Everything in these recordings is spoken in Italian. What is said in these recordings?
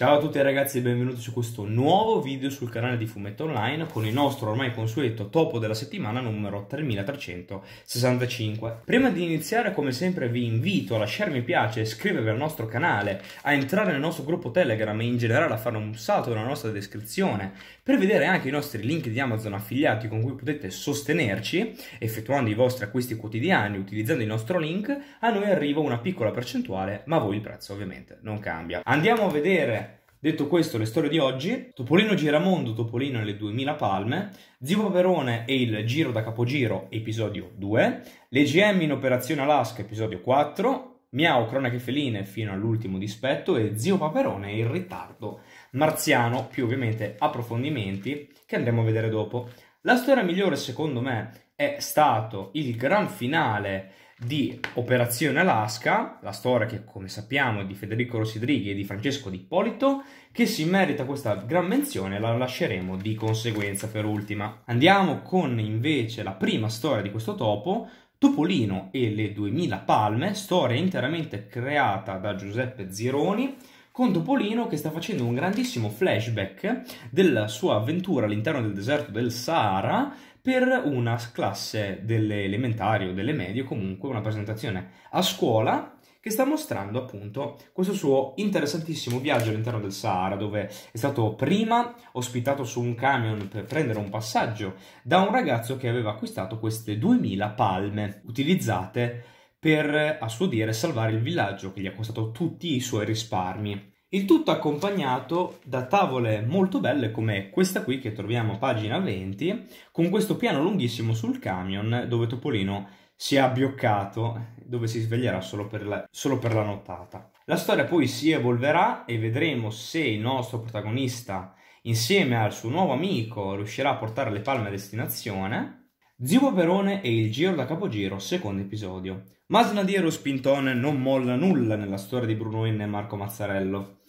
Ciao a tutti ragazzi e benvenuti su questo nuovo video sul canale di Fumetto Online con il nostro ormai consueto topo della settimana numero 3365. Prima di iniziare come sempre vi invito a lasciare mi piace, iscrivervi al nostro canale, a entrare nel nostro gruppo Telegram e in generale a fare un salto nella nostra descrizione per vedere anche i nostri link di Amazon affiliati con cui potete sostenerci effettuando i vostri acquisti quotidiani utilizzando il nostro link, a noi arriva una piccola percentuale ma voi il prezzo ovviamente non cambia. Andiamo a vedere Detto questo, le storie di oggi, Topolino Giramondo, Topolino e le 2000 palme, Zio Paperone e il Giro da Capogiro, episodio 2, le GM in Operazione Alaska, episodio 4, Miau, cronache feline fino all'ultimo dispetto e Zio Paperone e il ritardo marziano, più ovviamente approfondimenti che andremo a vedere dopo. La storia migliore secondo me è stato il gran finale di Operazione Alaska, la storia che come sappiamo è di Federico Rossidrighi e di Francesco Di Ippolito, che si merita questa gran menzione, la lasceremo di conseguenza per ultima. Andiamo con invece la prima storia di questo topo, Topolino e le 2000 palme, storia interamente creata da Giuseppe Zironi, con Topolino che sta facendo un grandissimo flashback della sua avventura all'interno del deserto del Sahara per una classe delle elementari o delle medie, comunque una presentazione a scuola che sta mostrando appunto questo suo interessantissimo viaggio all'interno del Sahara, dove è stato prima ospitato su un camion per prendere un passaggio da un ragazzo che aveva acquistato queste 2000 palme utilizzate per, a suo dire, salvare il villaggio che gli ha costato tutti i suoi risparmi. Il tutto accompagnato da tavole molto belle come questa qui che troviamo a pagina 20, con questo piano lunghissimo sul camion dove Topolino si è abbioccato, dove si sveglierà solo per, la, solo per la nottata. La storia poi si evolverà e vedremo se il nostro protagonista, insieme al suo nuovo amico, riuscirà a portare le palme a destinazione Zio Paperone e il giro da capogiro, secondo episodio. Masnadiero Spintone non molla nulla nella storia di Bruno N e Marco Mazzarello.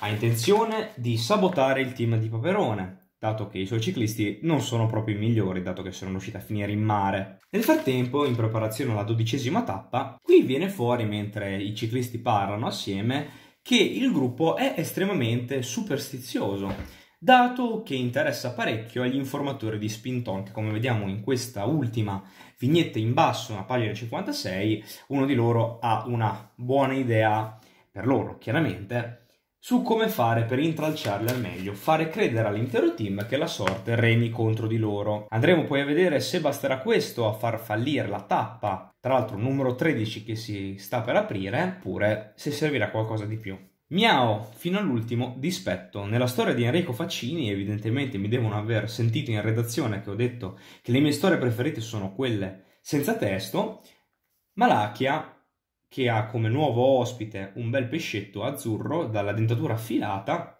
Ha intenzione di sabotare il team di Paperone, dato che i suoi ciclisti non sono proprio i migliori, dato che sono riusciti a finire in mare. Nel frattempo, in preparazione alla dodicesima tappa, qui viene fuori, mentre i ciclisti parlano assieme, che il gruppo è estremamente superstizioso dato che interessa parecchio agli informatori di Spinton, che come vediamo in questa ultima vignetta in basso, una pagina 56, uno di loro ha una buona idea, per loro chiaramente, su come fare per intralciarli al meglio, fare credere all'intero team che la sorte remi contro di loro. Andremo poi a vedere se basterà questo a far fallire la tappa, tra l'altro numero 13 che si sta per aprire, oppure se servirà qualcosa di più. Miao, fino all'ultimo, dispetto. Nella storia di Enrico Faccini, evidentemente mi devono aver sentito in redazione che ho detto che le mie storie preferite sono quelle senza testo. Malachia, che ha come nuovo ospite un bel pescetto azzurro dalla dentatura affilata,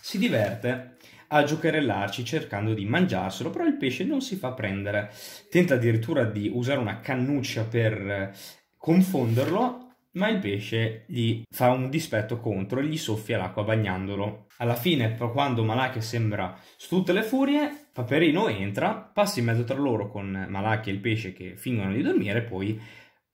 si diverte a giocherellarci cercando di mangiarselo, però il pesce non si fa prendere. Tenta addirittura di usare una cannuccia per confonderlo, ma il pesce gli fa un dispetto contro e gli soffia l'acqua bagnandolo. Alla fine, quando Malaki sembra su tutte le furie, Paperino entra, passa in mezzo tra loro con Malaki e il pesce che fingono di dormire e poi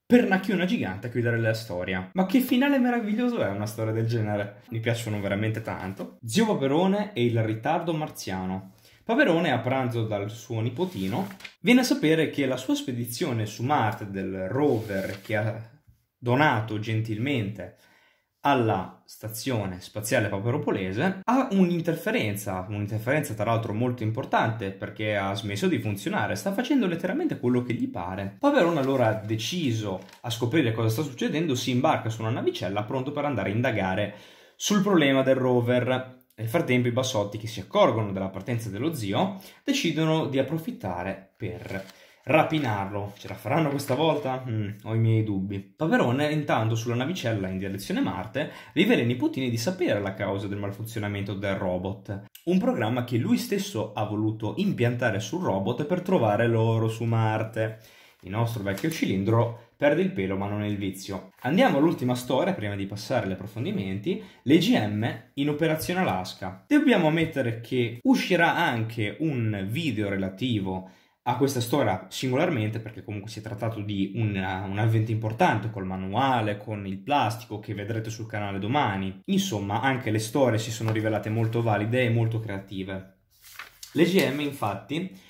pernacchiona gigante a chiudere la storia. Ma che finale meraviglioso è una storia del genere? Mi piacciono veramente tanto. Zio Paperone e il ritardo marziano. Paperone, a pranzo dal suo nipotino, viene a sapere che la sua spedizione su Marte del rover che ha donato gentilmente alla stazione spaziale Paperopolese ha un'interferenza, un'interferenza tra l'altro molto importante perché ha smesso di funzionare, sta facendo letteralmente quello che gli pare. Paveron allora deciso a scoprire cosa sta succedendo, si imbarca su una navicella pronto per andare a indagare sul problema del rover. Nel frattempo i bassotti che si accorgono della partenza dello zio decidono di approfittare per rapinarlo. Ce la faranno questa volta? Mm, ho i miei dubbi. Paperone, intanto, sulla navicella in direzione Marte, rivela ai nipotini di sapere la causa del malfunzionamento del robot. Un programma che lui stesso ha voluto impiantare sul robot per trovare l'oro su Marte. Il nostro vecchio cilindro perde il pelo ma non è il vizio. Andiamo all'ultima storia prima di passare agli approfondimenti, le GM in Operazione Alaska. Dobbiamo ammettere che uscirà anche un video relativo a questa storia singolarmente perché comunque si è trattato di una, un evento importante col manuale, con il plastico che vedrete sul canale domani. Insomma, anche le storie si sono rivelate molto valide e molto creative. Le GM infatti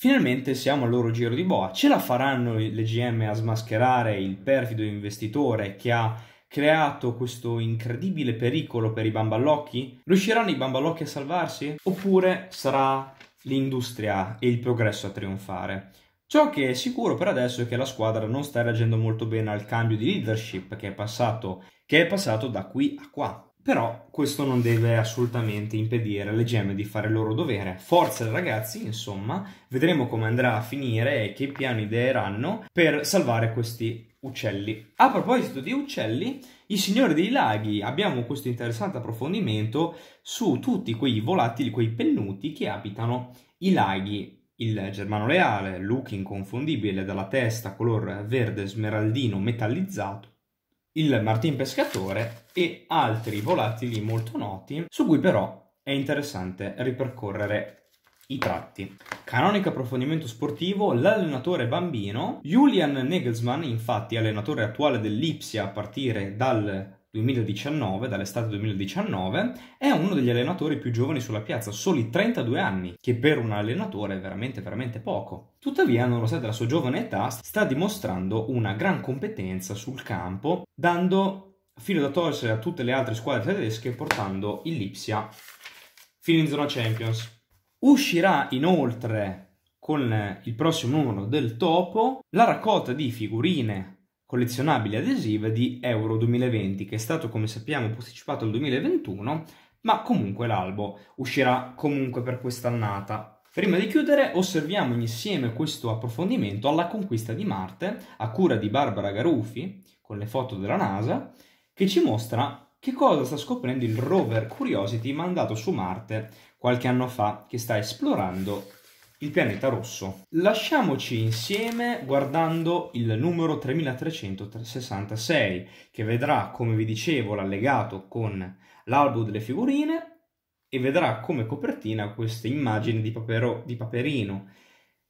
Finalmente siamo al loro giro di boa. Ce la faranno le GM a smascherare il perfido investitore che ha creato questo incredibile pericolo per i bambalocchi? Riusciranno i bambalocchi a salvarsi? Oppure sarà l'industria e il progresso a trionfare. Ciò che è sicuro per adesso è che la squadra non sta reagendo molto bene al cambio di leadership che è passato, che è passato da qui a qua. Però questo non deve assolutamente impedire alle gemme di fare il loro dovere. Forza ragazzi, insomma, vedremo come andrà a finire e che piani ideeranno per salvare questi uccelli. A proposito di uccelli, i signori dei laghi abbiamo questo interessante approfondimento su tutti quei volatili, quei pennuti che abitano i laghi. Il germano reale, look inconfondibile dalla testa color verde smeraldino metallizzato, il martin pescatore e altri volatili molto noti su cui però è interessante ripercorrere i tratti. Canonico approfondimento sportivo, l'allenatore bambino, Julian Nagelsmann, infatti allenatore attuale dell'Ipsia a partire dal 2019, dall'estate 2019, è uno degli allenatori più giovani sulla piazza, soli 32 anni, che per un allenatore è veramente veramente poco. Tuttavia, nonostante la sua giovane età, sta dimostrando una gran competenza sul campo, dando filo da torcere a tutte le altre squadre tedesche portando il Lipsia fino in zona Champions. Uscirà inoltre con il prossimo numero del Topo la raccolta di figurine collezionabili adesive di Euro 2020, che è stato, come sappiamo, posticipato al 2021, ma comunque l'albo uscirà comunque per quest'annata. Prima di chiudere, osserviamo insieme questo approfondimento alla conquista di Marte, a cura di Barbara Garufi, con le foto della NASA, che ci mostra che cosa sta scoprendo il rover Curiosity mandato su Marte qualche anno fa, che sta esplorando il pianeta rosso. Lasciamoci insieme guardando il numero 3366 che vedrà, come vi dicevo, l'allegato con l'albo delle figurine e vedrà come copertina queste immagini di, papero, di Paperino,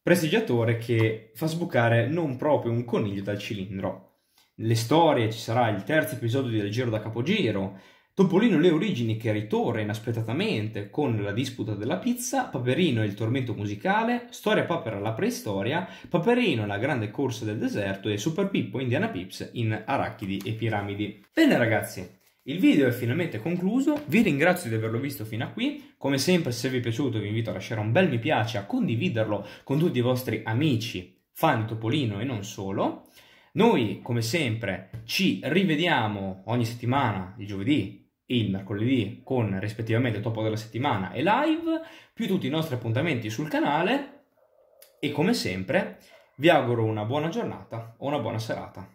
prestigiatore che fa sbucare non proprio un coniglio dal cilindro. Le storie, ci sarà il terzo episodio del Giro da Capogiro, Topolino le origini che ritorna inaspettatamente con la disputa della pizza, Paperino e il tormento musicale, Storia papera la preistoria, Paperino la grande corsa del deserto e Super Pippo Indiana Pips in Arachidi e Piramidi. Bene ragazzi, il video è finalmente concluso, vi ringrazio di averlo visto fino a qui, come sempre se vi è piaciuto vi invito a lasciare un bel mi piace, a condividerlo con tutti i vostri amici, fan di Topolino e non solo. Noi come sempre ci rivediamo ogni settimana, il giovedì, il mercoledì con rispettivamente Topo della settimana e live, più tutti i nostri appuntamenti sul canale e come sempre vi auguro una buona giornata o una buona serata.